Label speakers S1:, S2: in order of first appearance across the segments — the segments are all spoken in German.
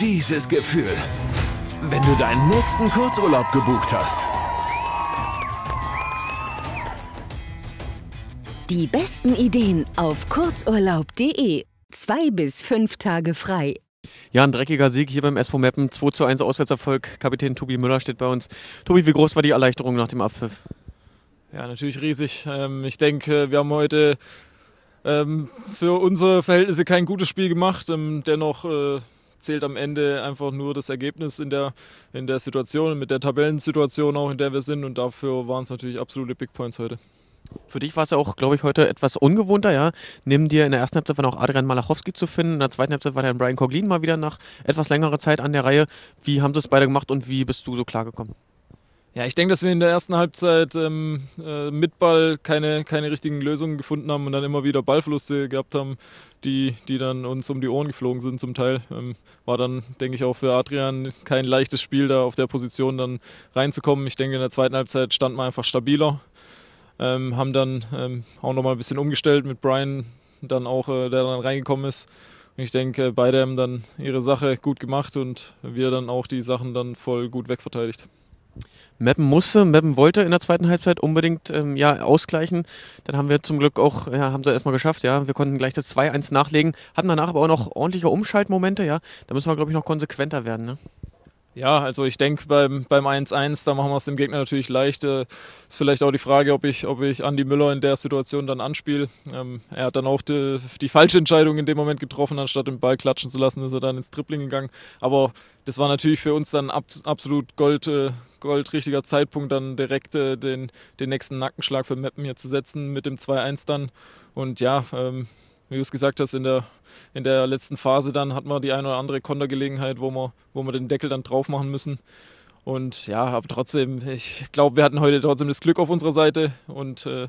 S1: dieses Gefühl, wenn du deinen nächsten Kurzurlaub gebucht hast. Die
S2: besten Ideen auf kurzurlaub.de. Zwei bis fünf Tage frei.
S3: Ja, ein dreckiger Sieg hier beim SV Meppen. 2 zu 1 Auswärtserfolg. Kapitän Tobi Müller steht bei uns. Tobi, wie groß war die Erleichterung nach dem Abpfiff?
S1: Ja, natürlich riesig. Ähm, ich denke, wir haben heute ähm, für unsere Verhältnisse kein gutes Spiel gemacht. Ähm, dennoch äh, zählt am Ende einfach nur das Ergebnis in der, in der Situation, mit der Tabellensituation auch, in der wir sind. Und dafür waren es natürlich absolute Big Points heute. Für dich war es ja auch,
S3: glaube ich, heute etwas ungewohnter, ja. Neben dir in der ersten Halbzeit war noch Adrian Malachowski zu finden, in der zweiten Halbzeit war dann Brian Coglin mal wieder nach etwas längerer Zeit an der Reihe. Wie haben sie es beide gemacht und wie bist du so klar
S1: ja, ich denke, dass wir in der ersten Halbzeit ähm, äh, mit Ball keine, keine richtigen Lösungen gefunden haben und dann immer wieder Ballverluste gehabt haben, die, die dann uns um die Ohren geflogen sind zum Teil. Ähm, war dann, denke ich, auch für Adrian kein leichtes Spiel, da auf der Position dann reinzukommen. Ich denke, in der zweiten Halbzeit standen wir einfach stabiler. Ähm, haben dann ähm, auch nochmal ein bisschen umgestellt mit Brian, dann auch, äh, der dann reingekommen ist. ich denke, beide haben dann ihre Sache gut gemacht und wir dann auch die Sachen dann voll gut wegverteidigt.
S3: Mappen musste, Mappen wollte in der zweiten Halbzeit unbedingt ähm, ja, ausgleichen. Dann haben wir zum Glück auch, ja, haben sie erstmal geschafft, ja. Wir konnten gleich das 2-1 nachlegen, hatten danach aber auch noch ordentliche Umschaltmomente, ja. Da müssen wir, glaube ich, noch konsequenter werden, ne?
S1: Ja, also ich denke beim, beim 1-1, da machen wir es dem Gegner natürlich leicht. Äh, ist vielleicht auch die Frage, ob ich, ob ich Andi Müller in der Situation dann anspiele. Ähm, er hat dann auch die, die, falsche Entscheidung in dem Moment getroffen, anstatt den Ball klatschen zu lassen, ist er dann ins Dribbling gegangen. Aber das war natürlich für uns dann ab, absolut Gold, äh, goldrichtiger Zeitpunkt, dann direkt äh, den, den nächsten Nackenschlag für Meppen hier zu setzen mit dem 2-1 dann. Und ja, ähm, wie du es gesagt hast, in der, in der letzten Phase dann hat man die eine oder andere Kontergelegenheit, wo man, wo man den Deckel dann drauf machen müssen. Und ja, aber trotzdem, ich glaube, wir hatten heute trotzdem das Glück auf unserer Seite und äh,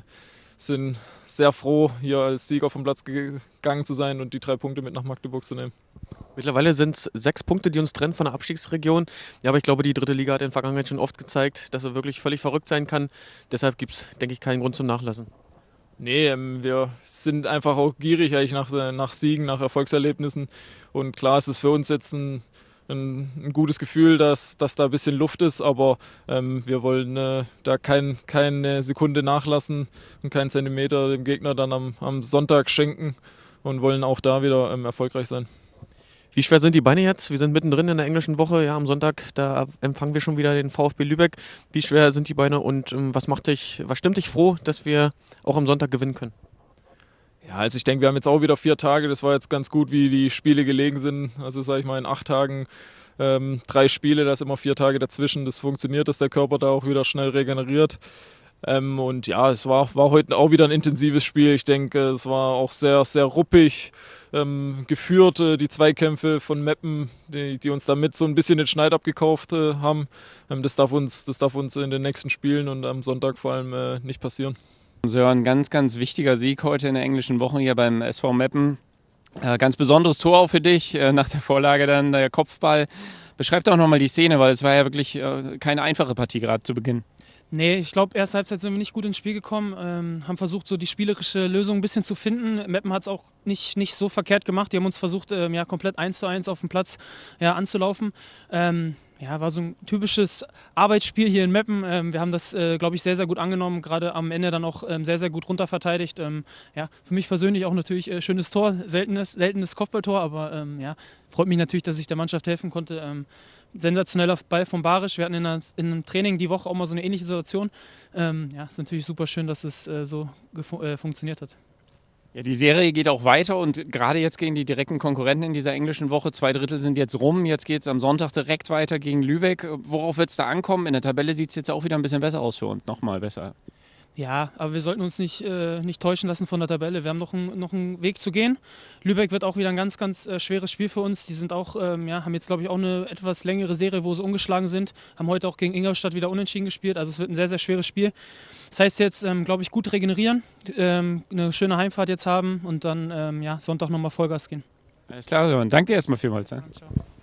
S1: sind sehr froh, hier als Sieger vom Platz gegangen zu sein und die drei Punkte mit nach Magdeburg zu nehmen. Mittlerweile
S3: sind es sechs Punkte, die uns trennen von der Abstiegsregion. Ja, aber ich glaube, die dritte Liga hat in der Vergangenheit schon oft gezeigt, dass er wirklich völlig verrückt sein kann. Deshalb gibt es, denke ich, keinen Grund zum Nachlassen.
S1: Nee, ähm, wir sind einfach auch gierig eigentlich nach, äh, nach Siegen, nach Erfolgserlebnissen. Und klar ist es für uns jetzt ein, ein, ein gutes Gefühl, dass, dass da ein bisschen Luft ist, aber ähm, wir wollen äh, da kein, keine Sekunde nachlassen und keinen Zentimeter dem Gegner dann am, am Sonntag schenken und wollen auch da wieder ähm, erfolgreich sein.
S3: Wie schwer sind die Beine jetzt? Wir sind mittendrin in der englischen Woche. Ja, am Sonntag, da empfangen wir schon wieder den VfB Lübeck. Wie schwer sind die Beine und ähm, was macht dich, was stimmt dich froh, dass wir auch am Sonntag gewinnen können?
S1: Ja, also ich denke, wir haben jetzt auch wieder vier Tage. Das war jetzt ganz gut, wie die Spiele gelegen sind. Also sage ich mal, in acht Tagen ähm, drei Spiele, da ist immer vier Tage dazwischen. Das funktioniert, dass der Körper da auch wieder schnell regeneriert. Ähm, und ja, es war, war heute auch wieder ein intensives Spiel. Ich denke, es war auch sehr, sehr ruppig ähm, geführt. Äh, die Zweikämpfe von Meppen, die, die, uns damit so ein bisschen den Schneid abgekauft äh, haben, ähm, das, darf uns, das darf uns in den nächsten Spielen und am Sonntag vor allem äh, nicht passieren.
S4: So, ein ganz, ganz wichtiger Sieg heute in der englischen Woche hier beim SV Meppen. Äh, ganz besonderes Tor auch für dich, äh, nach der Vorlage dann der Kopfball. Beschreib doch nochmal die Szene, weil es war ja wirklich äh, keine einfache Partie gerade zu Beginn.
S2: Nee, ich glaube, erste Halbzeit sind wir nicht gut ins Spiel gekommen, ähm, haben versucht, so die spielerische Lösung ein bisschen zu finden. Meppen hat es auch nicht, nicht so verkehrt gemacht. Die haben uns versucht, ähm, ja, komplett eins zu eins auf dem Platz ja, anzulaufen. Ähm, ja, war so ein typisches Arbeitsspiel hier in Meppen. Ähm, wir haben das, äh, glaube ich, sehr, sehr gut angenommen, gerade am Ende dann auch ähm, sehr, sehr gut runterverteidigt. Ähm, ja, für mich persönlich auch natürlich äh, schönes Tor, seltenes, seltenes Kopfballtor, aber ähm, ja, freut mich natürlich, dass ich der Mannschaft helfen konnte. Ähm, sensationeller Ball von Barisch. Wir hatten in, einer, in, einem Training die Woche auch mal so eine ähnliche Situation. Ähm, ja, ist natürlich super schön, dass es äh, so äh, funktioniert hat.
S4: Ja, die Serie geht auch weiter und gerade jetzt gegen die direkten Konkurrenten in dieser englischen Woche. Zwei Drittel sind jetzt rum. Jetzt geht es am Sonntag direkt weiter gegen Lübeck. Worauf wird es da ankommen? In der Tabelle sieht es jetzt auch wieder ein bisschen besser aus für uns. Nochmal besser.
S2: Ja, aber wir sollten uns nicht, äh, nicht täuschen lassen von der Tabelle. Wir haben noch, ein, noch einen Weg zu gehen. Lübeck wird auch wieder ein ganz, ganz äh, schweres Spiel für uns. Die sind auch, ähm, ja, haben jetzt, glaube ich, auch eine etwas längere Serie, wo sie ungeschlagen sind. Haben heute auch gegen Ingolstadt wieder unentschieden gespielt. Also es wird ein sehr, sehr schweres Spiel. Das heißt jetzt, ähm, glaube ich, gut regenerieren, ähm, eine schöne Heimfahrt jetzt haben und dann ähm, ja, Sonntag nochmal Vollgas gehen. Alles
S4: klar, Johann. Danke dir erstmal vielmals. Ja.